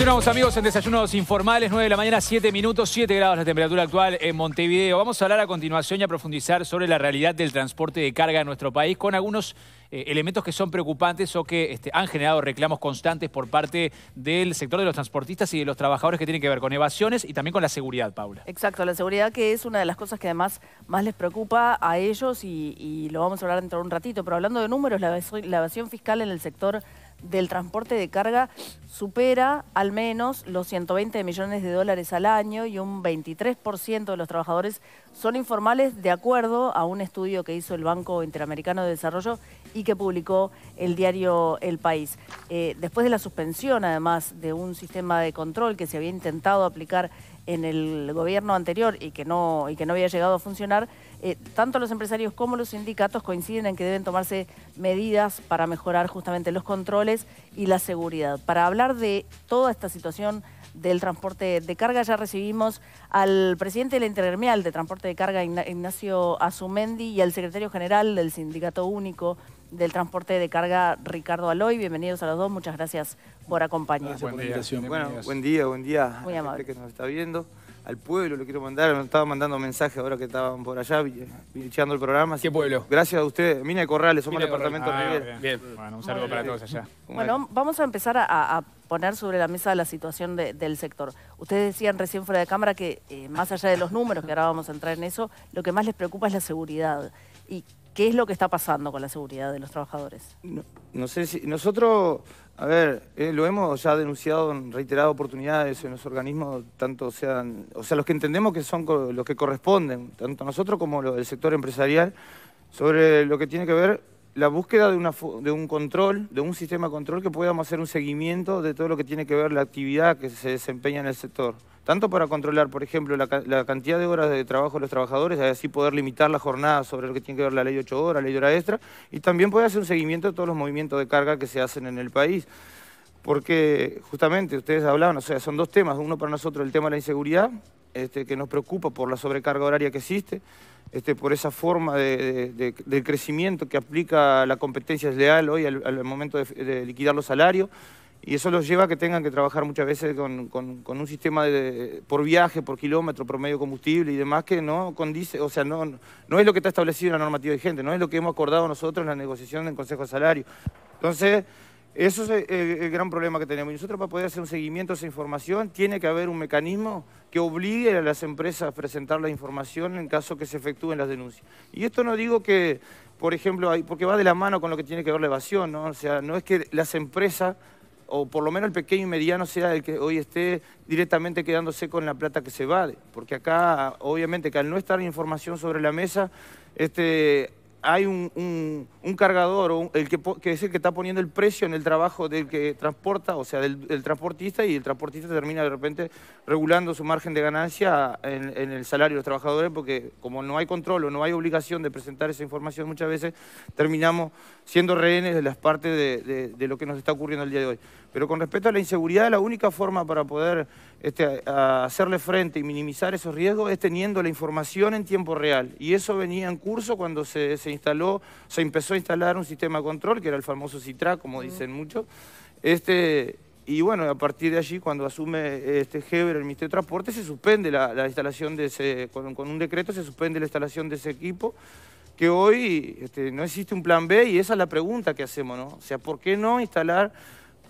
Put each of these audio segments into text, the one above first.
Continuamos amigos en Desayunos Informales, 9 de la mañana, 7 minutos, 7 grados la temperatura actual en Montevideo. Vamos a hablar a continuación y a profundizar sobre la realidad del transporte de carga en nuestro país con algunos eh, elementos que son preocupantes o que este, han generado reclamos constantes por parte del sector de los transportistas y de los trabajadores que tienen que ver con evasiones y también con la seguridad, Paula. Exacto, la seguridad que es una de las cosas que además más les preocupa a ellos y, lo vamos a hablar dentro de un ratito, pero hablando de números, la evasión fiscal en el sector del transporte de carga supera al menos los 120 millones de dólares al año y un 23% de los trabajadores son informales de acuerdo a un estudio que hizo el Banco Interamericano de Desarrollo y que publicó el diario El País. Eh, después de la suspensión, además, de un sistema de control que se había intentado aplicar en el gobierno anterior y que no, y que no había llegado a funcionar, eh, tanto los empresarios como los sindicatos coinciden en que deben tomarse medidas para mejorar justamente los controles y la seguridad. Para hablar de toda esta situación del transporte de carga. Ya recibimos al presidente de la Intergremial de Transporte de Carga, Ignacio Azumendi, y al secretario general del Sindicato Único del Transporte de Carga, Ricardo Aloy. Bienvenidos a los dos, muchas gracias por acompañarnos. Buen, día, buen día, buen Muy que nos está viendo al pueblo, le quiero mandar, nos estaba mandando mensajes ahora que estaban por allá, echando el programa. ¿Qué pueblo? Gracias a ustedes, Mina y Corrales, somos departamentos departamento ah, bien. Bueno, un saludo para todos allá. Bueno, vamos a empezar a, poner sobre la mesa la situación del sector. Ustedes decían recién fuera de cámara que eh, más allá de los números, que ahora vamos a entrar en eso, lo que más les preocupa es la seguridad. ¿Y qué es lo que está pasando con la seguridad de los trabajadores? no sé si nosotros a ver, eh, lo hemos ya denunciado en reiteradas oportunidades en los organismos, tanto sean, o sea, los que entendemos que son los que corresponden, tanto nosotros como los del sector empresarial, sobre lo que tiene que ver la búsqueda de, de un control, de un sistema de control que podamos hacer un seguimiento de todo lo que tiene que ver la actividad que se desempeña en el sector tanto para controlar, por ejemplo, la, cantidad de horas de trabajo de los trabajadores, así poder limitar la jornada sobre lo que tiene que ver la ley 8 horas, la ley de hora extra, y también puede hacer un seguimiento de todos los movimientos de carga que se hacen en el país. Porque justamente ustedes hablaban, o sea, son dos temas, uno para nosotros el tema de la inseguridad, este, que nos preocupa por la sobrecarga horaria que existe, este, por esa forma de, crecimiento que aplica la competencia desleal hoy al, momento de liquidar los salarios, y eso los lleva a que tengan que trabajar muchas veces con, un sistema por viaje, por kilómetro, por medio combustible y demás que no condice, o sea, no, no es lo que está establecido en la normativa gente, no es lo que hemos acordado nosotros en la negociación del Consejo de Salario. Entonces, eso es eh, el, gran problema que tenemos. Y nosotros para poder hacer un seguimiento a esa información tiene que haber un mecanismo que obligue a las empresas a presentar la información en caso que se efectúen las denuncias. Y esto no digo que, por ejemplo, porque va de la mano con lo que tiene que ver la evasión, ¿no? O sea, no es que las empresas o por lo menos el pequeño y mediano sea el que hoy esté directamente quedándose con la plata que se va, Porque acá, obviamente, que al no estar información sobre la mesa, este, hay un, cargador, el que, es el que está poniendo el precio en el trabajo del que transporta, o sea, del, transportista, y el transportista termina de repente regulando su margen de ganancia en, el salario de los trabajadores, porque como no hay control o no hay obligación de presentar esa información muchas veces, terminamos siendo rehenes de las partes de, de lo que nos está ocurriendo el día de hoy. Pero con respecto a la inseguridad, la única forma para poder este, hacerle frente y minimizar esos riesgos es teniendo la información en tiempo real. Y eso venía en curso cuando se, instaló, se empezó a instalar un sistema de control, que era el famoso CITRA, como dicen muchos. Este, y bueno, a partir de allí, cuando asume este Heber el Ministerio de Transporte, se suspende la, instalación de ese, con, un decreto se suspende la instalación de ese equipo, que hoy este, no existe un plan B y esa es la pregunta que hacemos, ¿no? O sea, ¿por qué no instalar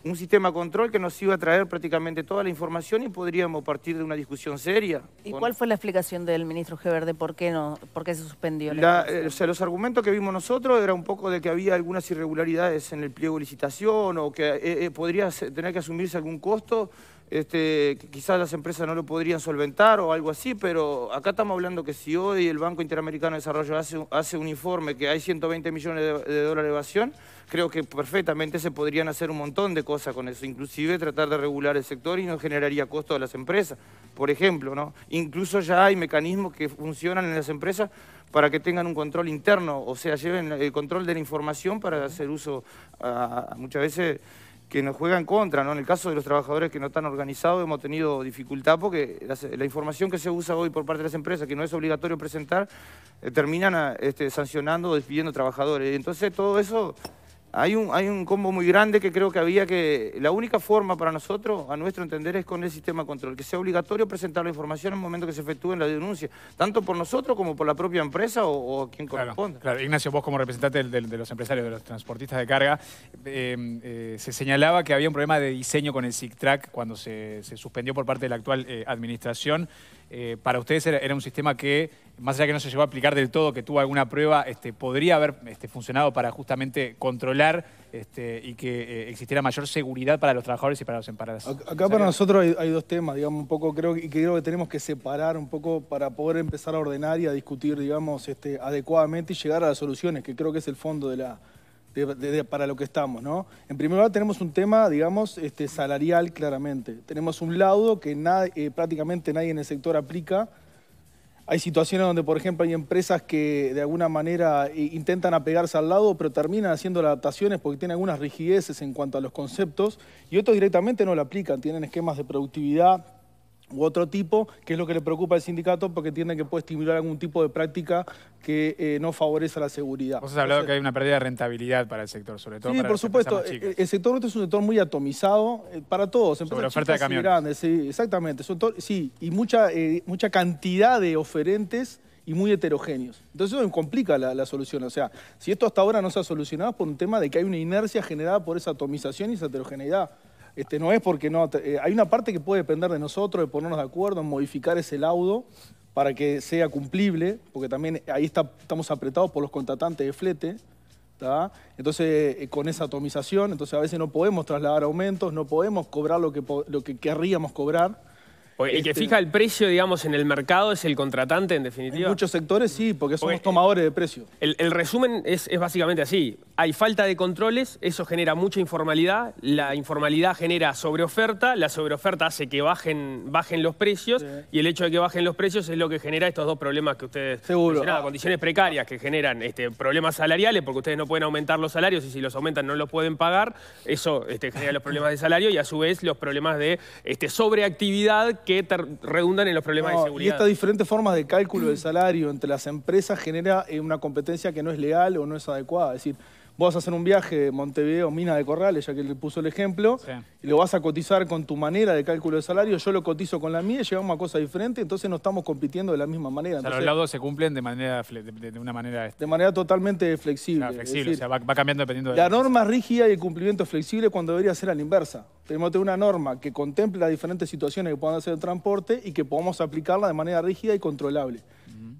un sistema control que nos iba a traer prácticamente toda la información y podríamos partir de una discusión seria. ¿Y cuál fue la explicación del ministro Geber de por qué, no, por qué se suspendió? Eh, o los argumentos que vimos nosotros era un poco de que había algunas irregularidades en el pliego de licitación o que eh, eh, podría tener que asumirse algún costo este, quizás las empresas no lo podrían solventar o algo así, pero acá estamos hablando que si hoy el Banco Interamericano de Desarrollo hace, hace un informe que hay 120 millones de, dólares de evasión, creo que perfectamente se podrían hacer un montón de cosas con eso, inclusive tratar de regular el sector y no generaría costo a las empresas, por ejemplo, ¿no? Incluso ya hay mecanismos que funcionan en las empresas para que tengan un control interno, o sea, lleven el control de la información para hacer uso, a, muchas veces que nos juega en contra. ¿no? En el caso de los trabajadores que no están organizados hemos tenido dificultad porque la, información que se usa hoy por parte de las empresas, que no es obligatorio presentar, eh, terminan ah, este, sancionando o despidiendo trabajadores. Entonces todo eso hay un, hay un combo muy grande que creo que había que... La única forma para nosotros, a nuestro entender, es con el sistema de control, que sea obligatorio presentar la información en el momento que se efectúe la denuncia, tanto por nosotros como por la propia empresa o, a quien corresponda. Claro, Ignacio, vos como representante de, los empresarios, de los transportistas de carga, em, eh, se señalaba que había un problema de diseño con el SICTRAC cuando se, suspendió por parte de la actual eh, administración. Eh, para ustedes era un sistema que más allá que no se llegó a aplicar del todo, que tuvo alguna prueba, este, podría haber este, funcionado para justamente controlar este, y que eh, existiera mayor seguridad para los trabajadores y para los emparados. Acá, para nosotros hay, dos temas, digamos, un poco creo que creo que tenemos que separar un poco para poder empezar a ordenar y a discutir, digamos, este, adecuadamente y llegar a las soluciones, que creo que es el fondo para lo que estamos, ¿no? En primer lugar tenemos un tema, digamos, salarial claramente. Tenemos un laudo que eh, prácticamente nadie en el sector aplica, hay situaciones donde, por ejemplo, hay empresas que de alguna manera eh, intentan apegarse al lado, pero terminan haciendo adaptaciones porque tienen algunas rigideces en cuanto a los conceptos y otros directamente no lo aplican, tienen esquemas de productividad, u otro tipo, que es lo que le preocupa al sindicato porque tiene que puede estimular algún tipo de práctica que eh, no favorezca la seguridad. Vos has hablado que hay una pérdida de rentabilidad para el sector, sobre todo sí, por supuesto. El, sector es un sector muy atomizado eh, para todos. sobre oferta de camiones. sí, exactamente. sí, y mucha, eh, mucha cantidad de oferentes y muy heterogéneos. Entonces eso complica la, la, solución. O sea, si esto hasta ahora no se ha solucionado es por un tema de que hay una inercia generada por esa atomización y esa heterogeneidad. Este, no es porque no. Eh, hay una parte que puede depender de nosotros, de ponernos de acuerdo, en modificar ese laudo para que sea cumplible, porque también ahí estamos apretados por los contratantes de flete. Entonces, eh, con esa atomización, entonces a veces no podemos trasladar aumentos, no podemos cobrar lo que, lo que querríamos cobrar el que este, fija el precio, digamos, en el mercado es el contratante, en definitiva. En muchos sectores sí, porque somos tomadores de precio. El, resumen es, básicamente así. Hay falta de controles, eso genera mucha informalidad, la informalidad genera sobreoferta, la sobreoferta hace que bajen, bajen los precios y el hecho de que bajen los precios es lo que genera estos dos problemas que ustedes Seguro. condiciones precarias que generan este, problemas salariales porque ustedes no pueden aumentar los salarios y si los aumentan no los pueden pagar, eso este, genera los problemas de salario y a su vez los problemas de sobreactividad que redundan en los problemas de seguridad. Y estas diferentes formas de cálculo del salario entre las empresas genera eh, una competencia que no es legal o no es adecuada. decir, vas a hacer un viaje Montevideo, Mina de Corrales, ya que le puso el ejemplo, y lo vas a cotizar con tu manera de cálculo de salario, yo lo cotizo con la mía, y llegamos a cosa diferente, entonces no estamos compitiendo de la misma manera. O los laudos se cumplen de manera de, una manera este de manera totalmente flexible. flexible, o sea, va, cambiando dependiendo de la norma rígida y el cumplimiento flexible cuando debería ser a la inversa. Tenemos una norma que contemple las diferentes situaciones que puedan hacer el transporte y que podamos aplicarla de manera rígida y controlable.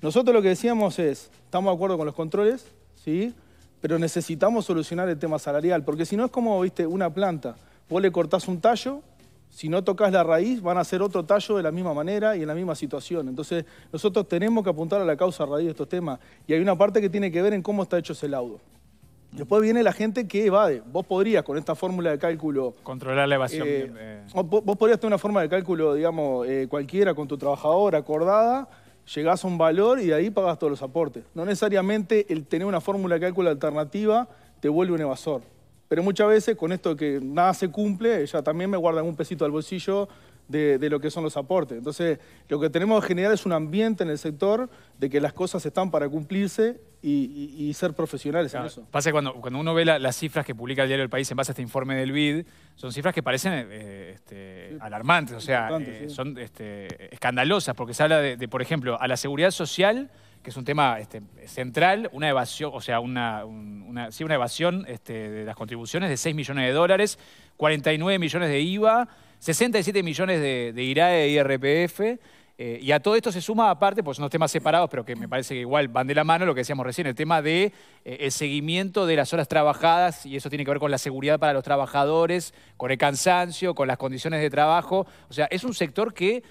Nosotros lo que decíamos es, estamos de acuerdo con los controles, ¿sí? pero necesitamos solucionar el tema salarial, porque si no es como, viste, una planta. Vos le cortás un tallo, si no tocas la raíz, van a hacer otro tallo de la misma manera y en la misma situación. Entonces, nosotros tenemos que apuntar a la causa raíz de estos temas. Y hay una parte que tiene que ver en cómo está hecho ese laudo. Después viene la gente que evade. Vos podrías, con esta fórmula de cálculo... Controlar la evasión. Eh, eh. Vos podrías tener una forma de cálculo, digamos, eh, cualquiera con tu trabajador acordada llegás a un valor y de ahí pagas todos los aportes. No necesariamente el tener una fórmula de cálculo alternativa te vuelve un evasor. Pero muchas veces con esto que nada se cumple, ella también me guarda un pesito al bolsillo de, lo que son los aportes. Entonces, lo que tenemos que generar es un ambiente en el sector de que las cosas están para cumplirse y, ser profesionales en eso. Pasa cuando, cuando uno ve las cifras que publica el diario del País en base a este informe del BID, son cifras que parecen eh, este, alarmantes, o sea, eh, son este, escandalosas, porque se habla de, por ejemplo, a la seguridad social que es un tema este, central, una evasión, o sea, una, evasión de las contribuciones de 6 millones de dólares, 49 millones de IVA, 67 millones de, de IRAE e IRPF. Eh, y a todo esto se suma aparte, pues son temas separados, pero que me parece que igual van de la mano, lo que decíamos recién, el tema de eh, el seguimiento de las horas trabajadas, y eso tiene que ver con la seguridad para los trabajadores, con el cansancio, con las condiciones de trabajo. O sea, es un sector que,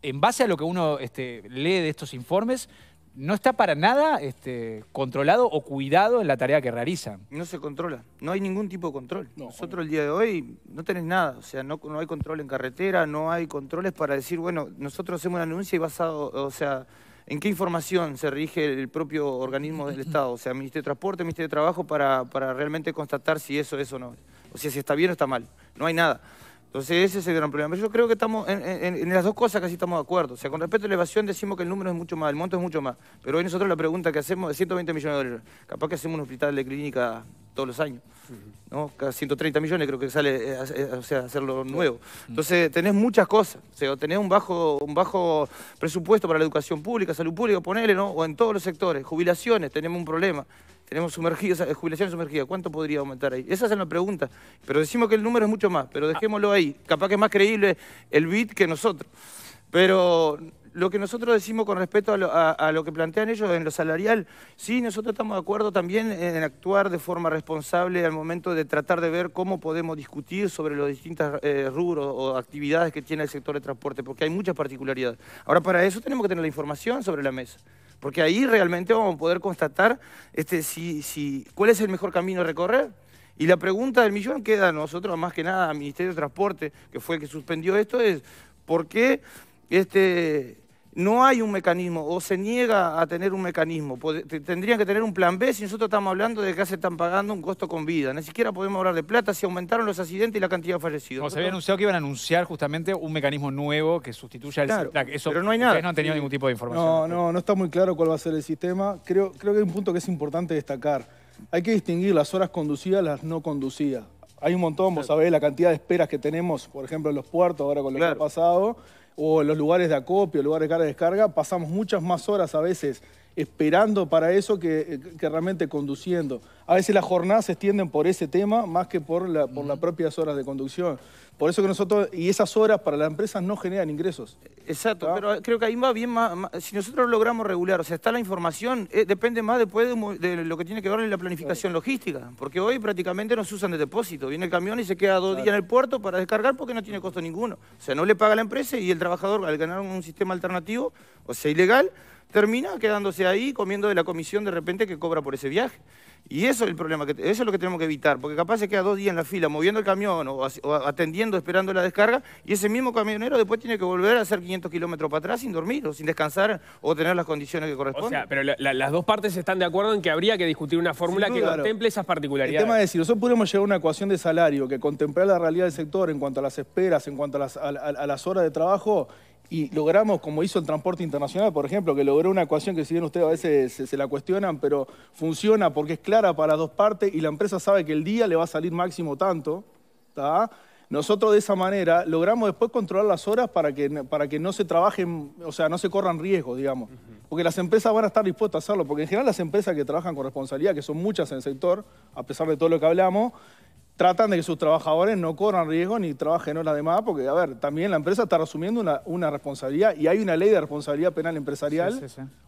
en base a lo que uno este, lee de estos informes, no está para nada este, controlado o cuidado en la tarea que realiza. No se controla, no hay ningún tipo de control. Nosotros el día de hoy no tenés nada, o sea, no, no hay control en carretera, no hay controles para decir, bueno, nosotros hacemos una anuncia y basado, o sea, ¿en qué información se rige el propio organismo del Estado? O sea, Ministerio de Transporte, Ministerio de Trabajo, para, para realmente constatar si eso es o no. O sea, si está bien o está mal. No hay nada. Entonces ese es el gran problema. Yo creo que estamos en, las dos cosas casi estamos de acuerdo. O sea, con respecto a la evasión decimos que el número es mucho más, el monto es mucho más. Pero hoy nosotros la pregunta que hacemos es 120 millones de dólares. Capaz que hacemos un hospital de clínica todos los años. ¿no? Cada 130 millones creo que sale eh, eh, o sea, hacerlo nuevo. Mm. Entonces tenés muchas cosas. O sea, tenés un bajo, un bajo presupuesto para la educación pública, salud pública, ponele, ¿no? O en todos los sectores. Jubilaciones, tenemos un problema. Tenemos sumergidos, jubilación sumergida. ¿Cuánto podría aumentar ahí? Esa es la pregunta. Pero decimos que el número es mucho más, pero dejémoslo ahí. Capaz que es más creíble el BID que nosotros. Pero lo que nosotros decimos con respecto a lo, que plantean ellos en lo salarial, sí, nosotros estamos de acuerdo también en actuar de forma responsable al momento de tratar de ver cómo podemos discutir sobre los distintos eh, rubros o actividades que tiene el sector de transporte, porque hay muchas particularidades. Ahora, para eso tenemos que tener la información sobre la mesa. Porque ahí realmente vamos a poder constatar este, si, si, cuál es el mejor camino a recorrer. Y la pregunta del millón queda a nosotros, más que nada al Ministerio de Transporte, que fue el que suspendió esto, es ¿por qué este, no hay un mecanismo o se niega a tener un mecanismo. Tendrían que tener un plan B si nosotros estamos hablando de que se están pagando un costo con vida. Ni siquiera podemos hablar de plata si aumentaron los accidentes y la cantidad de fallecidos. se había anunciado que iban a anunciar justamente un mecanismo nuevo que sustituya el pero no hay nada. no han tenido ningún tipo de información. No, no, no está muy claro cuál va a ser el sistema. Creo, creo que hay un punto que es importante destacar. Hay que distinguir las horas conducidas las no conducidas. Hay un montón, vos sabés, la cantidad de esperas que tenemos, por ejemplo, en los puertos ahora con lo que ha pasado o en los lugares de acopio, lugares de carga y descarga, pasamos muchas más horas a veces esperando para eso eh, que, realmente conduciendo. A veces las jornadas se extienden por ese tema más que por, por las propias horas de conducción. Por eso que nosotros, y esas horas para las empresas no generan ingresos. Exacto, pero creo que ahí va bien más, si nosotros logramos regular, o sea, está la información, eh, depende más después de, lo que tiene que ver con la planificación logística, porque hoy prácticamente no se usan de depósito, viene el camión y se queda dos días en el puerto para descargar porque no tiene costo ninguno. O sea, no le paga la empresa y el trabajador al ganar un sistema alternativo, o sea, ilegal, termina quedándose ahí comiendo de la comisión de repente que cobra por ese viaje. Y eso es el problema, que, eso es lo que tenemos que evitar, porque capaz se queda dos días en la fila moviendo el camión o, atendiendo, esperando la descarga, y ese mismo camionero después tiene que volver a hacer 500 kilómetros para atrás sin dormir o sin descansar o tener las condiciones que corresponden. O sea, pero las dos partes están de acuerdo en que habría que discutir una fórmula que contemple esas particularidades. El tema es, si nosotros podemos llegar a una ecuación de salario que contemplar la realidad del sector en cuanto a las esperas, en cuanto a las horas de trabajo, y logramos, como hizo el transporte internacional, por ejemplo, que logró una ecuación que si bien ustedes a veces se, la cuestionan, pero funciona porque es clara para las dos partes y la empresa sabe que el día le va a salir máximo tanto. Nosotros de esa manera logramos después controlar las horas para que, para que no se trabajen, o sea, no se corran riesgos, digamos. Porque las empresas van a estar dispuestas a hacerlo, porque en general las empresas que trabajan con responsabilidad, que son muchas en el sector, a pesar de todo lo que hablamos, tratan de que sus trabajadores no corran riesgo ni trabajen horas de más, porque, a ver, también la empresa está asumiendo una, una, responsabilidad y hay una ley de responsabilidad penal empresarial.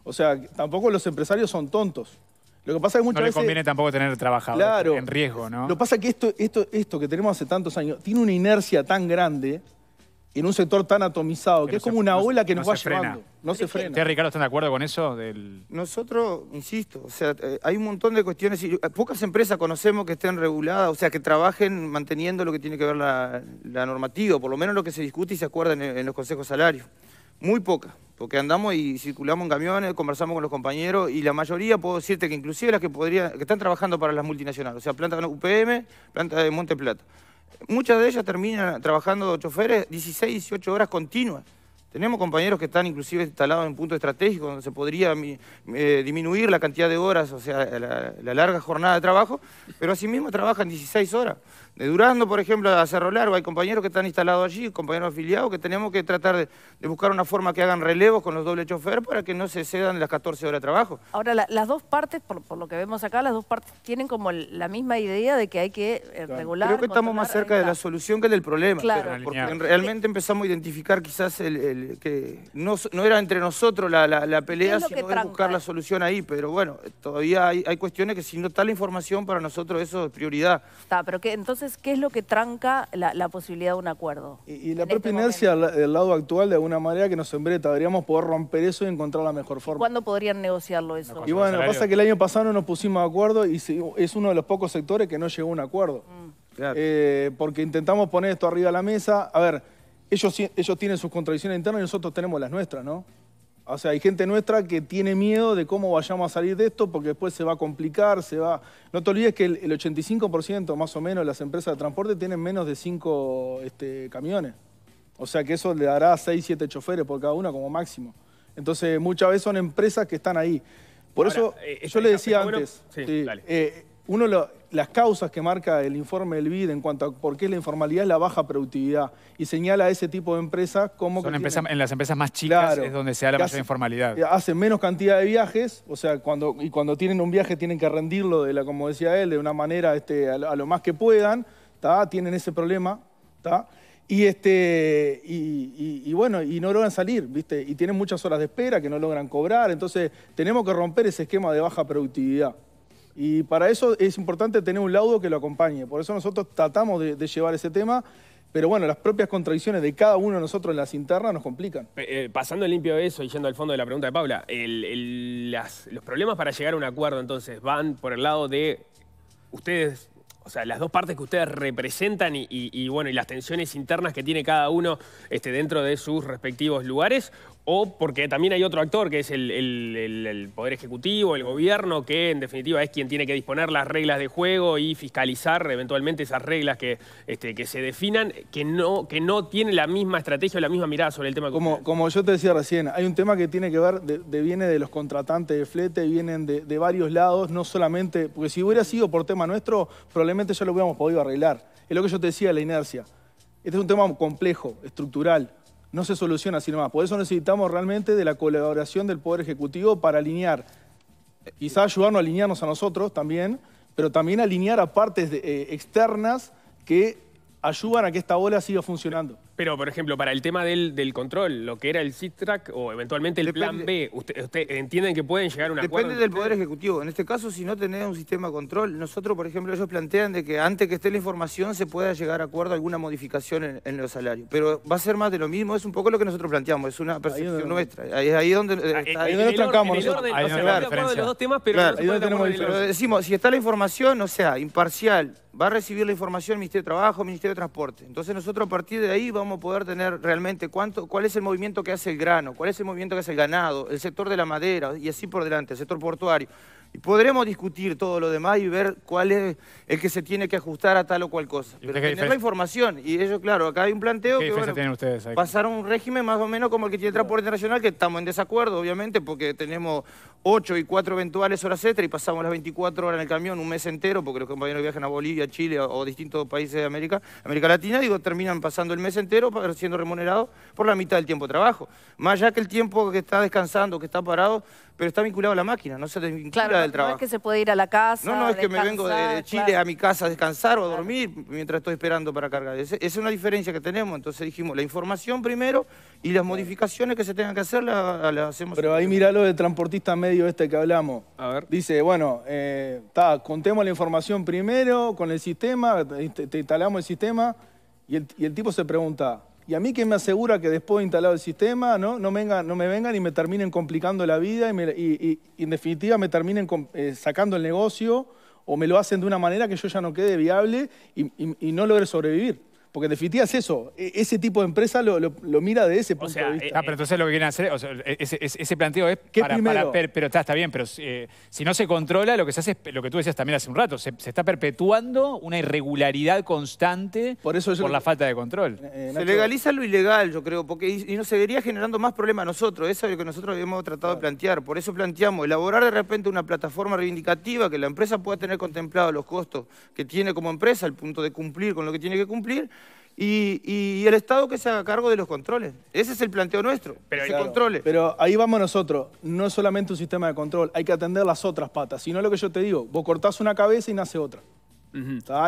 O sea, tampoco los empresarios son tontos. Lo que pasa es que muchas no le conviene tampoco tener trabajadores en riesgo, ¿no? Lo que pasa es que esto, esto, esto que tenemos hace tantos años tiene una inercia tan grande en un sector tan atomizado, que, es como una ola que nos va frena. llevando. No se frena. ¿Ustedes, Ricardo, están de acuerdo con eso? Del... Nosotros, insisto, o sea, eh, hay un montón de cuestiones. Y eh, pocas empresas conocemos que estén reguladas, o sea, que trabajen manteniendo lo que tiene que ver la, normativa, por lo menos lo que se discute y se acuerda en, los consejos salarios. Muy pocas, porque andamos y circulamos en camiones, conversamos con los compañeros y la mayoría, puedo decirte que inclusive las que, podría, que están trabajando para las multinacionales, o sea, planta UPM, planta de Monte Plata. Muchas de ellas terminan trabajando de choferes 16, 18 horas continuas. Tenemos compañeros que están inclusive instalados en puntos estratégicos donde se podría eh, disminuir la cantidad de horas, o sea, la, larga jornada de trabajo, pero asimismo trabajan 16 horas. De durando por ejemplo, a Cerro Largo, hay compañeros que están instalados allí, compañeros afiliados, que tenemos que tratar de, buscar una forma que hagan relevos con los dobles chofer para que no se cedan las 14 horas de trabajo. Ahora, las dos partes, por, lo que vemos acá, las dos partes tienen como la misma idea de que hay que eh, regular... Creo que estamos más cerca de la solución que del problema, claro. porque realmente empezamos a identificar quizás el que no, no, era entre nosotros la, la, pelea, sino buscar la eh. solución ahí. Pero bueno, todavía hay, cuestiones que si no está la información, para nosotros eso es prioridad. Está, pero ¿qué, entonces, ¿qué es lo que tranca la, posibilidad de un acuerdo? Y, la propia inercia este del lado actual de alguna manera que nos embreta. Deberíamos poder romper eso y encontrar la mejor forma. ¿Cuándo podrían negociarlo eso? Y bueno, lo que pasa es que el año pasado no nos pusimos de acuerdo y es uno de los pocos sectores que no llegó a un acuerdo. Mm. Claro. Eh, porque intentamos poner esto arriba de la mesa. A ver, ellos, tienen sus contradicciones internas y nosotros tenemos las nuestras, ¿no? O sea, hay gente nuestra que tiene miedo de cómo vayamos a salir de esto porque después se va a complicar, se va... No te olvides que el, 85% más o menos de las empresas de transporte tienen menos de 5 este, camiones. O sea que eso le dará 6, 7 choferes por cada una como máximo. Entonces muchas veces son empresas que están ahí. Por eso eh, yo le decía antes, eh, uno lo, las causas que marca el informe del BID en cuanto a por qué la informalidad es la baja productividad y señala a ese tipo de empresas como... que en las empresas más chicas es donde se da la mayor informalidad. Hacen menos cantidad de viajes, o sea, cuando, y cuando tienen un viaje tienen que rendirlo, de la, como decía él, de una manera este, a, lo más que puedan, tienen ese problema, Y, este, y, bueno, y no logran salir, ¿viste? Y tienen muchas horas de espera que no logran cobrar, entonces tenemos que romper ese esquema de baja productividad. Y para eso es importante tener un laudo que lo acompañe. Por eso nosotros tratamos de, llevar ese tema. Pero bueno, las propias contradicciones de cada uno de nosotros en las internas nos complican. Eh, eh, pasando el pasando limpio eso y yendo al fondo de la pregunta de Paula, los problemas para llegar a un acuerdo entonces van por el lado de ustedes o sea, las dos partes que ustedes representan y, bueno, y las tensiones internas que tiene cada uno este, dentro de sus respectivos lugares, o porque también hay otro actor que es el, Poder Ejecutivo, el gobierno, que en definitiva es quien tiene que disponer las reglas de juego y fiscalizar eventualmente esas reglas que, este, que se definan, que no, que no tiene la misma estrategia o la misma mirada sobre el tema. Como, como yo te decía recién, hay un tema que tiene que ver, de, viene de los contratantes de flete, vienen de, de varios lados, no solamente, porque si hubiera sido por tema nuestro, probablemente ya lo hubiéramos podido arreglar. Es lo que yo te decía, la inercia. Este es un tema complejo, estructural no se soluciona así nomás. Por eso necesitamos realmente de la colaboración del Poder Ejecutivo para alinear, eh, quizás ayudarnos a alinearnos a nosotros también, pero también alinear a partes eh, externas que ayudan a que esta ola siga funcionando. Pero, por ejemplo, para el tema del, del control, lo que era el CITRAC o eventualmente el plan B, ¿usted, entienden que pueden llegar a un acuerdo? Depende del Poder Ejecutivo. En este caso, si no tenés un sistema de control, nosotros, por ejemplo, ellos plantean de que antes que esté la información se pueda llegar a acuerdo alguna modificación en, los salarios. Pero va a ser más de lo mismo, es un poco lo que nosotros planteamos, es una percepción nuestra. Ahí es ah, eh, ahí donde, trancamos nosotros. claro, los pero, decimos, si está la información, o sea, imparcial, va a recibir la información el Ministerio de Trabajo, el Ministerio de Transporte. Entonces nosotros a partir de ahí vamos poder tener realmente cuánto, cuál es el movimiento que hace el grano, cuál es el movimiento que hace el ganado, el sector de la madera y así por delante, el sector portuario. Y podremos discutir todo lo demás y ver cuál es el que se tiene que ajustar a tal o cual cosa. Pero tener la información. Y ellos, claro, acá hay un planteo que bueno, un régimen más o menos como el que tiene Transporte Internacional, que estamos en desacuerdo, obviamente, porque tenemos 8 y 4 eventuales horas extra y pasamos las 24 horas en el camión un mes entero, porque los compañeros viajan a Bolivia, Chile o, distintos países de América, América Latina, digo, terminan pasando el mes entero siendo remunerados por la mitad del tiempo de trabajo. Más allá que el tiempo que está descansando, que está parado, pero está vinculado a la máquina, no se desvincula no es que se puede ir a la casa. No, no, es que me vengo de, Chile a mi casa a descansar o a dormir mientras estoy esperando para cargar. Esa es una diferencia que tenemos. Entonces dijimos, la información primero y las modificaciones que se tengan que hacer las hacemos. Pero ahí míralo lo de transportista medio este que hablamos. A ver. Dice, bueno, eh, contemos la información primero con el sistema, te, instalamos el sistema y el tipo se pregunta, y a mí que me asegura que después de instalado el sistema, ¿no? me vengan, no me vengan y me terminen complicando la vida y, en definitiva me terminen eh, sacando el negocio o me lo hacen de una manera que yo ya no quede viable y, y no logre sobrevivir. Porque en definitiva es eso, e, ese tipo de empresa lo, mira de ese punto de vista. ah, pero entonces lo que quieren hacer, ese, planteo es para, pero está, bien, pero eh, si no se controla, lo que se hace lo que tú decías también hace un rato, se, está perpetuando una irregularidad constante por, la falta de control. Eh, eh, se legaliza lo ilegal, yo creo, porque y, no nos seguiría generando más problemas a nosotros, eso es lo que nosotros habíamos tratado de plantear, por eso planteamos elaborar de repente una plataforma reivindicativa que la empresa pueda tener contemplados los costos que tiene como empresa, el punto de cumplir con lo que tiene que cumplir y, el Estado que se haga cargo de los controles. Ese es el planteo nuestro, pero controles. Pero ahí vamos nosotros, no es solamente un sistema de control, hay que atender las otras patas, sino lo que yo te digo, vos cortás una cabeza y nace otra.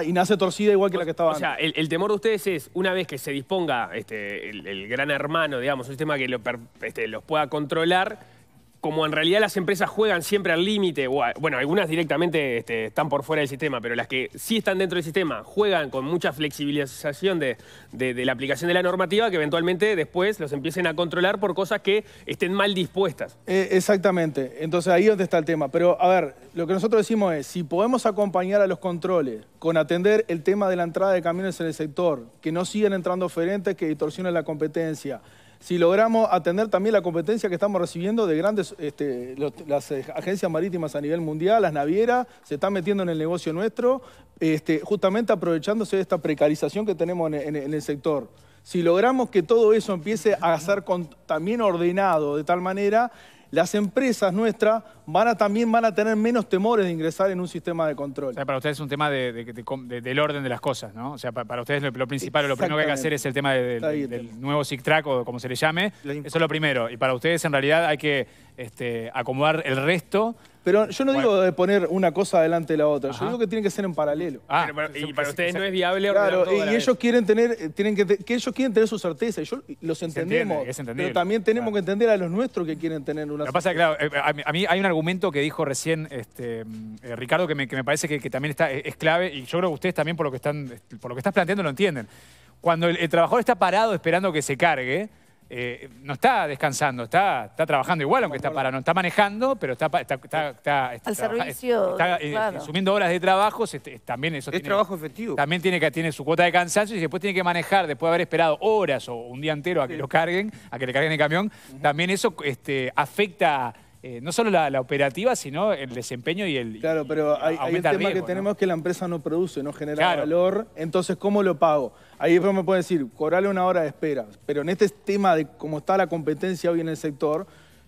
Y nace torcida igual que la que estaba antes. O sea, el, temor de ustedes es, una vez que se disponga este, el, gran hermano, digamos, un sistema que este, los pueda controlar, como en realidad las empresas juegan siempre al límite, bueno, algunas directamente este, están por fuera del sistema, pero las que sí están dentro del sistema juegan con mucha flexibilización de, la aplicación de la normativa, que eventualmente después los empiecen a controlar por cosas que estén mal dispuestas. Eh, exactamente, entonces ahí es donde está el tema. Pero a ver, lo que nosotros decimos es, si podemos acompañar a los controles con atender el tema de la entrada de camiones en el sector, que no sigan entrando oferentes que distorsionen la competencia, si logramos atender también la competencia que estamos recibiendo de grandes, este, las eh, agencias marítimas a nivel mundial, las navieras, se están metiendo en el negocio nuestro, este, justamente aprovechándose de esta precarización que tenemos en, el sector si logramos que todo eso empiece a ser también ordenado de tal manera las empresas nuestras van a, también van a tener menos temores de ingresar en un sistema de control. para ustedes es un tema del orden de las cosas, ¿no? O sea, para, ustedes lo, principal o lo primero que hay que hacer es el tema del, nuevo SICTRAC o como se le llame. Eso es lo primero. Y para ustedes en realidad hay que este, acomodar el resto pero yo no digo de poner una cosa delante de la otra, yo digo que tienen que ser en paralelo. Ah, y para ustedes no es viable Claro, y, ellos quieren tener, eh, tienen que, que, ellos quieren tener su certeza, y yo los entendemos. pero también tenemos que entender a los nuestros que quieren tener una Lo que pasa, es claro, eh, a mí hay un argumento que dijo recién este, mm, eh, Ricardo que me, parece que, también está, es clave, y yo creo que ustedes también por lo que están, por lo que estás planteando lo entienden. Cuando el trabajador está parado esperando que se cargue, eh, no está descansando, está, está trabajando igual, aunque está parado, no está manejando, pero está, está, está, asumiendo eh, horas de trabajo, también eso es trabajo efectivo. También tiene que tiene su cuota de cansancio y después tiene que manejar, después de haber esperado horas o un día entero a que lo carguen, a que le carguen el camión, también eso este, afecta eh, no solo la, operativa, sino el desempeño y el... Claro, pero hay, hay tema que tenemos que la empresa no produce, no genera valor, entonces ¿cómo lo pago? Ahí después me pueden decir, cobrale una hora de espera, pero en este tema de cómo está la competencia hoy en el sector,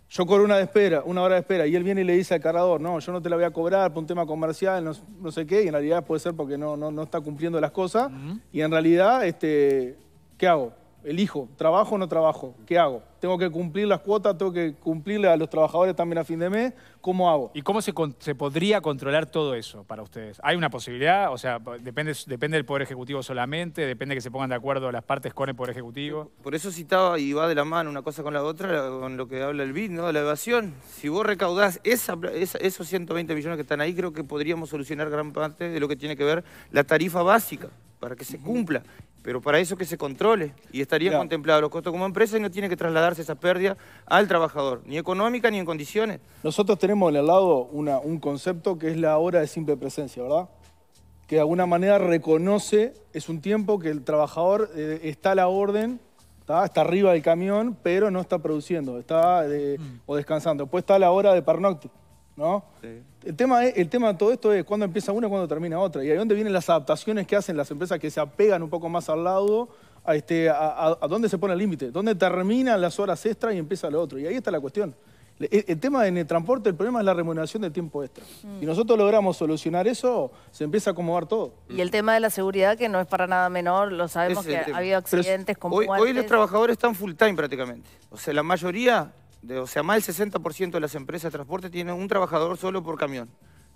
yo cobro una de espera, una hora de espera, y él viene y le dice al cargador, no, yo no te la voy a cobrar por un tema comercial, no, sé qué, y en realidad puede ser porque no, no, no está cumpliendo las cosas, y en realidad, este, ¿qué hago? elijo, ¿trabajo o no trabajo? ¿Qué hago? ¿Tengo que cumplir las cuotas? ¿Tengo que cumplirle a los trabajadores también a fin de mes? ¿Cómo hago? ¿Y cómo se, se podría controlar todo eso para ustedes? ¿Hay una posibilidad? O sea, depende, depende del Poder Ejecutivo solamente, depende que se pongan de acuerdo las partes con el Poder Ejecutivo. Eh, por eso citaba y va de la mano una cosa con la otra, con lo que habla el BID, ¿no? La evasión. Si vos recaudás esa, esos 120 millones que están ahí, creo que podríamos solucionar gran parte de lo que tiene que ver la tarifa básica para que se cumpla. Pero para eso que se controle y estaría contemplado contemplados los costos como empresa y no tiene que trasladarse esa pérdida al trabajador, ni económica ni en condiciones. Nosotros tenemos al lado una, un concepto que es la hora de simple presencia, ¿verdad? Que de alguna manera reconoce, es un tiempo que el trabajador eh, está a la orden, está arriba del camión, pero no está produciendo, está eh, mm. o descansando. Después está la hora de pernocti. ¿no? El, tema, el tema de todo esto es cuándo empieza una y cuándo termina otra. Y ahí dónde vienen las adaptaciones que hacen las empresas que se apegan un poco más al lado a, este, a, dónde se pone el límite, dónde terminan las horas extra y empieza lo otro. Y ahí está la cuestión. E, el, tema en el transporte, el problema es la remuneración del tiempo extra. Si mm. Y nosotros logramos solucionar eso, se empieza a acomodar todo. Y el tema de la seguridad, que no es para nada menor, lo sabemos que ha habido accidentes con hoy los trabajadores están full time prácticamente. O sea, la mayoría o sea, más del 60% de las empresas de transporte tienen un trabajador solo por camión.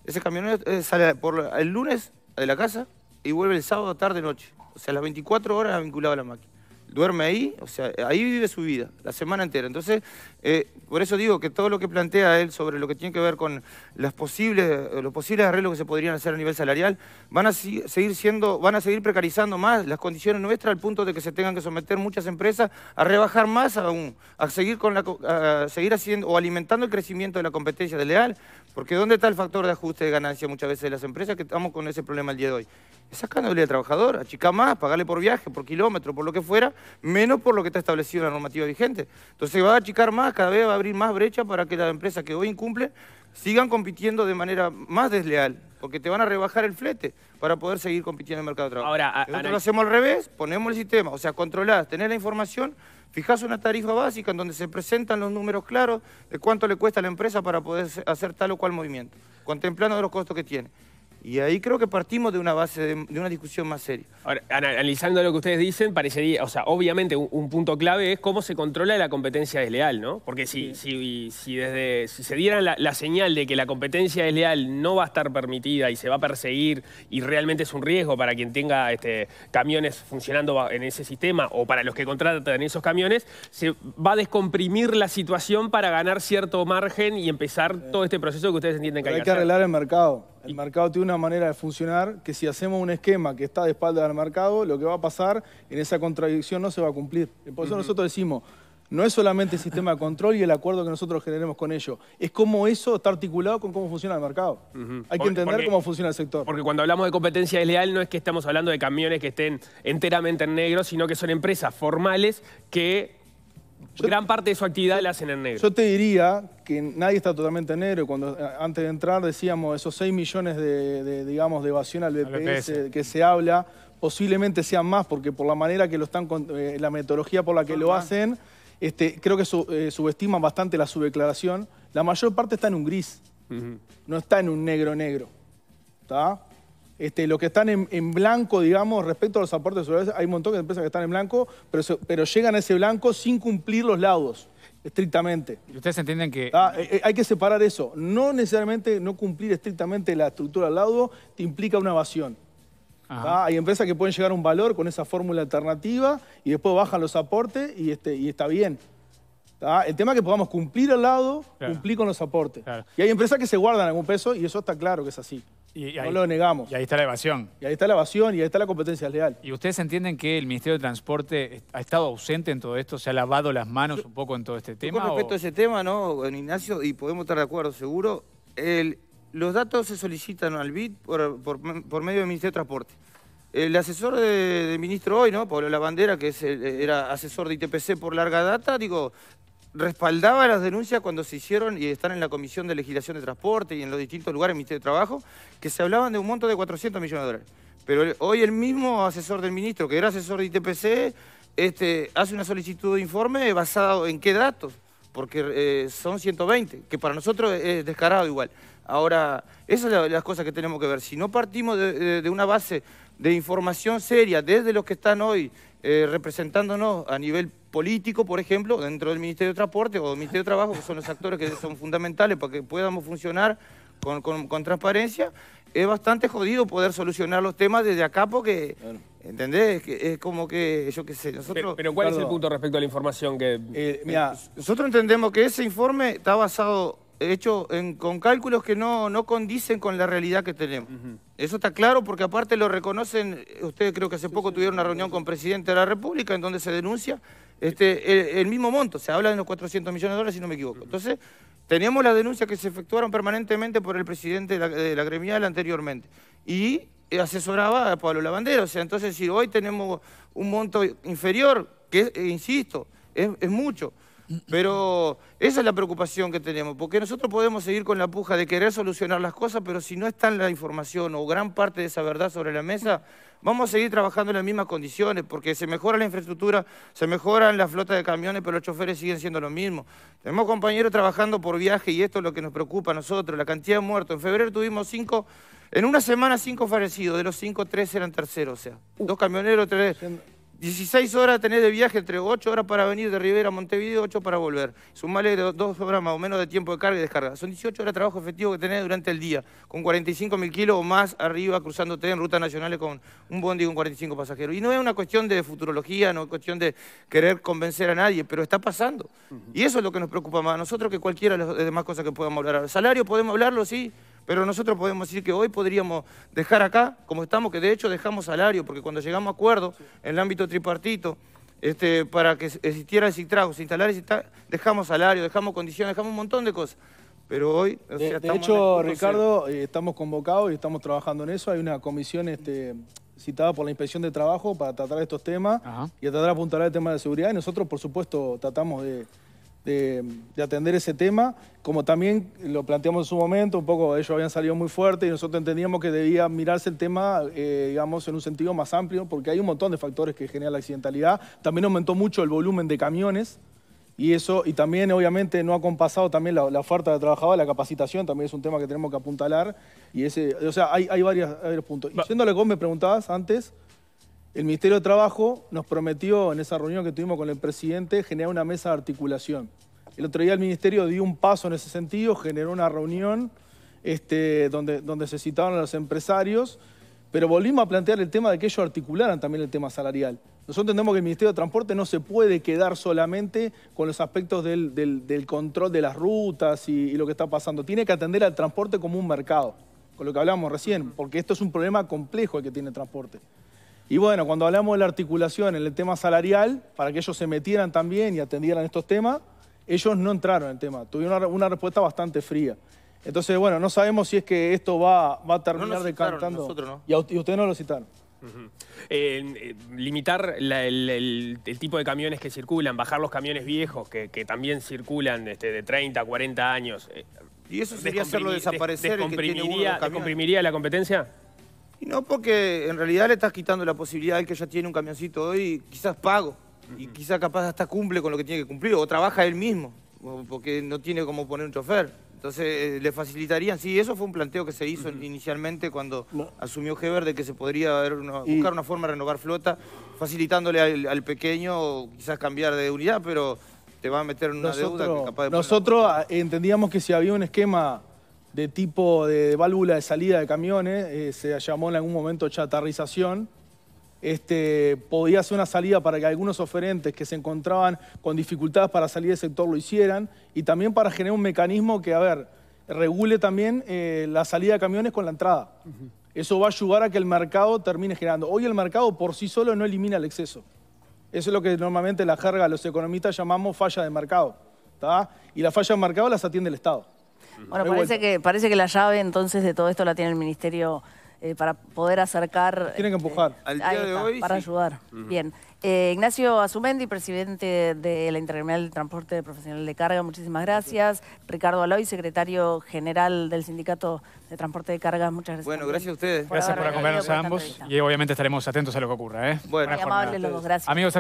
Ese camión eh, sale por el lunes de la casa y vuelve el sábado tarde-noche. O sea, las 24 horas vinculado a la máquina duerme ahí, o sea, ahí vive su vida, la semana entera. Entonces, eh, por eso digo que todo lo que plantea él sobre lo que tiene que ver con las posibles, eh, los posibles arreglos que se podrían hacer a nivel salarial, van a seguir siendo, van a seguir precarizando más las condiciones nuestras al punto de que se tengan que someter muchas empresas a rebajar más aún, a seguir con la, a seguir haciendo o alimentando el crecimiento de la competencia desleal, porque ¿dónde está el factor de ajuste de ganancia muchas veces de las empresas que estamos con ese problema el día de hoy? Es sacándole al trabajador, achicar más, pagarle por viaje, por kilómetro, por lo que fuera, menos por lo que está establecido en la normativa vigente. Entonces va a achicar más, cada vez va a abrir más brecha para que las empresas que hoy incumplen sigan compitiendo de manera más desleal, porque te van a rebajar el flete para poder seguir compitiendo en el mercado de trabajo. Ahora, Nosotros lo hacemos al revés, ponemos el sistema, o sea, controlás, tenés la información fijas una tarifa básica en donde se presentan los números claros de cuánto le cuesta a la empresa para poder hacer tal o cual movimiento, contemplando los costos que tiene. Y ahí creo que partimos de una base, de, una discusión más seria. Ahora, analizando lo que ustedes dicen, parecería, o sea, obviamente un, punto clave es cómo se controla la competencia desleal, ¿no? Porque si, si, si, desde, se diera la, señal de que la competencia desleal no va a estar permitida y se va a perseguir y realmente es un riesgo para quien tenga este, camiones funcionando en ese sistema o para los que contratan esos camiones, se va a descomprimir la situación para ganar cierto margen y empezar todo este proceso que ustedes entienden que hay que, hay que arreglar el mercado. El mercado tiene una manera de funcionar que si hacemos un esquema que está de espalda al mercado, lo que va a pasar en esa contradicción no se va a cumplir. Por eso nosotros decimos, no es solamente el sistema de control y el acuerdo que nosotros generemos con ellos, es cómo eso está articulado con cómo funciona el mercado. Hay que entender cómo funciona el sector. Porque cuando hablamos de competencia desleal no es que estamos hablando de camiones que estén enteramente en negro, sino que son empresas formales que Gran parte de su actividad la hacen en negro. Yo te diría que nadie está totalmente en negro. Cuando, antes de entrar decíamos esos 6 millones de, digamos, de evasión al BPS, que se habla, posiblemente sean más, porque por la manera que lo están, eh, la metodología por la que lo hacen, este, creo que eh, subestiman bastante la subdeclaración. La mayor parte está en un gris, no está en un negro negro. ¿Está? Este, lo que están en, blanco, digamos, respecto a los aportes hay un montón de empresas que están en blanco, pero, llegan a ese blanco sin cumplir los laudos, estrictamente. ¿Y ustedes entienden que...? Ah, eh, eh, hay que separar eso. No necesariamente no cumplir estrictamente la estructura del laudo te implica una evasión. Ah, hay empresas que pueden llegar a un valor con esa fórmula alternativa y después bajan los aportes y, este, está bien. Ah, el tema es que podamos cumplir al lado, cumplir con los aportes. Y hay empresas que se guardan algún peso y eso está claro que es así. Y, ahí, no lo negamos. Y ahí está la evasión. Y ahí está la evasión y ahí está la competencia leal. ¿Y ustedes entienden que el Ministerio de Transporte ha estado ausente en todo esto? ¿Se ha lavado las manos un poco en todo este tema? Con respecto a ese tema, ¿no, don Ignacio? Y podemos estar de acuerdo, seguro. los datos se solicitan al BID por, medio del Ministerio de Transporte. El asesor del ministro hoy, ¿no? Pablo Lavandera, que era asesor de ITPC por larga data, digo, respaldaba las denuncias cuando se hicieron y están en la Comisión de Legislación de Transporte y en los distintos lugares del Ministerio de Trabajo, que se hablaban de un monto de 400 millones de dólares. Pero hoy el mismo asesor del ministro, que era asesor de ITPC, este, hace una solicitud de informe basado en qué datos, porque eh, son 120, que para nosotros es descarado igual. Ahora, esas son las cosas que tenemos que ver. Si no partimos de una base de información seria desde los que están hoy eh, representándonos a nivel político, por ejemplo, dentro del Ministerio de Transporte o del Ministerio de Trabajo, que son los actores que son fundamentales para que podamos funcionar con, transparencia, es bastante jodido poder solucionar los temas desde acá porque, ¿entendés? Es, como que, yo qué sé, nosotros... Pero, ¿cuál es el punto respecto a la información que...? Eh, mira, eh, nosotros entendemos que ese informe está basado hecho con cálculos que no, no condicen con la realidad que tenemos. Eso está claro porque aparte lo reconocen, ustedes creo que hace poco tuvieron una reunión con el presidente de la República en donde se denuncia este, el, mismo monto, se habla de unos 400 millones de dólares si no me equivoco. Entonces, tenemos las denuncias que se efectuaron permanentemente por el presidente de la, gremial anteriormente. Y asesoraba a Pablo Lavandero. O sea, entonces si hoy tenemos un monto inferior, que eh, insisto, es mucho, pero esa es la preocupación que tenemos, porque nosotros podemos seguir con la puja de querer solucionar las cosas, pero si no está la información o gran parte de esa verdad sobre la mesa, vamos a seguir trabajando en las mismas condiciones, porque se mejora la infraestructura, se mejoran la flota de camiones, pero los choferes siguen siendo los mismos. Tenemos compañeros trabajando por viaje y esto es lo que nos preocupa a nosotros, la cantidad de muertos. En febrero tuvimos cinco... En una semana, cinco fallecidos. De los cinco, tres eran terceros. O sea, dos camioneros, tres... 16 horas tenés de viaje, entre 8 horas para venir de Rivera a Montevideo, 8 para volver. de 2 horas más o menos de tiempo de carga y descarga. Son 18 horas de trabajo efectivo que tenés durante el día, con 45 mil kilos o más arriba cruzándote en rutas nacionales con un bondi con 45 pasajeros. Y no es una cuestión de futurología, no es cuestión de querer convencer a nadie, pero está pasando. Y eso es lo que nos preocupa más nosotros que cualquiera de las demás cosas que podamos hablar. Salario podemos hablarlo, sí. Pero nosotros podemos decir que hoy podríamos dejar acá, como estamos, que de hecho dejamos salario, porque cuando llegamos a acuerdo en el ámbito tripartito, este, para que existiera el citrago se instalara el dejamos salario, dejamos condiciones, dejamos un montón de cosas. Pero hoy... O sea, de, de hecho, Ricardo, eh, estamos convocados y estamos trabajando en eso. Hay una comisión este, citada por la Inspección de Trabajo para tratar estos temas y tratar de apuntalar el tema de seguridad. Y nosotros, por supuesto, tratamos de de, atender ese tema, como también lo planteamos en su momento, un poco ellos habían salido muy fuerte y nosotros entendíamos que debía mirarse el tema, eh, digamos, en un sentido más amplio, porque hay un montón de factores que generan la accidentalidad. También aumentó mucho el volumen de camiones. Y eso, y también obviamente no ha compasado también la, falta oferta de trabajadores, la capacitación también es un tema que tenemos que apuntalar. Y ese, o sea, hay, varios, puntos. Y siendo lo que me preguntabas antes, el Ministerio de Trabajo nos prometió en esa reunión que tuvimos con el presidente generar una mesa de articulación. El otro día el Ministerio dio un paso en ese sentido, generó una reunión este, donde, se citaron a los empresarios, pero volvimos a plantear el tema de que ellos articularan también el tema salarial. Nosotros entendemos que el Ministerio de Transporte no se puede quedar solamente con los aspectos del, control de las rutas y, lo que está pasando. Tiene que atender al transporte como un mercado, con lo que hablábamos recién, porque esto es un problema complejo el que tiene transporte. Y bueno, cuando hablamos de la articulación en el tema salarial, para que ellos se metieran también y atendieran estos temas, ellos no entraron en el tema, tuvieron una, respuesta bastante fría. Entonces, bueno, no sabemos si es que esto va, a terminar no decantando. Nosotros, ¿no? y, ustedes no lo citaron. Eh, limitar el, tipo de camiones que circulan, bajar los camiones viejos que, también circulan este, de 30, 40 años. Eh, ¿Y eso sería hacerlo desaparecer? la competencia? Y no porque en realidad le estás quitando la posibilidad de que ya tiene un camioncito hoy, quizás pago, y quizás capaz hasta cumple con lo que tiene que cumplir, o trabaja él mismo, porque no tiene como poner un chofer. Entonces, eh, le facilitarían, sí, eso fue un planteo que se hizo inicialmente cuando asumió Heber de que se podría buscar una forma de renovar flota, facilitándole al, pequeño quizás cambiar de unidad, pero te va a meter en una nosotros, deuda que capaz de... Nosotros ah, entendíamos que si había un esquema de tipo de, válvula de salida de camiones, eh, se llamó en algún momento chatarrización, este, podía ser una salida para que algunos oferentes que se encontraban con dificultades para salir del sector lo hicieran y también para generar un mecanismo que, a ver, regule también eh, la salida de camiones con la entrada. Eso va a ayudar a que el mercado termine generando. Hoy el mercado por sí solo no elimina el exceso. Eso es lo que normalmente la jerga los economistas llamamos falla de mercado. Y la falla de mercado las atiende el Estado. Bueno, parece que, parece que la llave entonces de todo esto la tiene el Ministerio eh, para poder acercar... Tienen que este, empujar. Al día de hoy, Para ayudar. Bien. Eh, Ignacio Azumendi, presidente de la Intergremial de Transporte Profesional de Carga, muchísimas gracias. Ricardo Aloy, secretario general del Sindicato de Transporte de Carga, muchas gracias. Bueno, gracias a ustedes. gracias por acompañarnos a ambos y obviamente estaremos atentos a lo que ocurra. ¿eh? Bueno, amables los dos, gracias. Amigos,